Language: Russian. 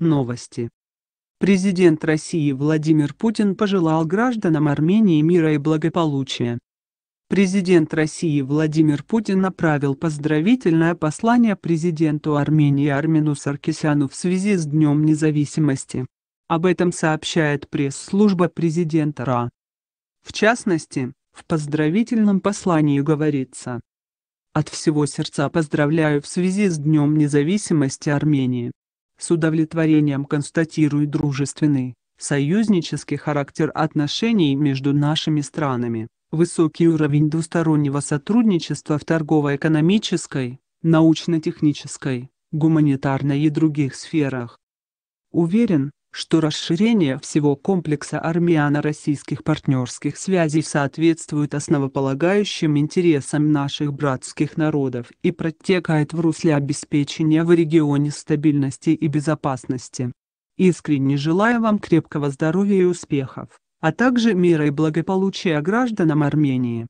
Новости. Президент России Владимир Путин пожелал гражданам Армении мира и благополучия. Президент России Владимир Путин направил поздравительное послание президенту Армении Армину Саркисяну в связи с Днем независимости. Об этом сообщает пресс-служба президента РА. В частности, в поздравительном послании говорится. От всего сердца поздравляю в связи с Днем независимости Армении с удовлетворением констатирует дружественный, союзнический характер отношений между нашими странами, высокий уровень двустороннего сотрудничества в торгово-экономической, научно-технической, гуманитарной и других сферах. Уверен, что расширение всего комплекса армяно-российских партнерских связей соответствует основополагающим интересам наших братских народов и протекает в русле обеспечения в регионе стабильности и безопасности. Искренне желаю вам крепкого здоровья и успехов, а также мира и благополучия гражданам Армении.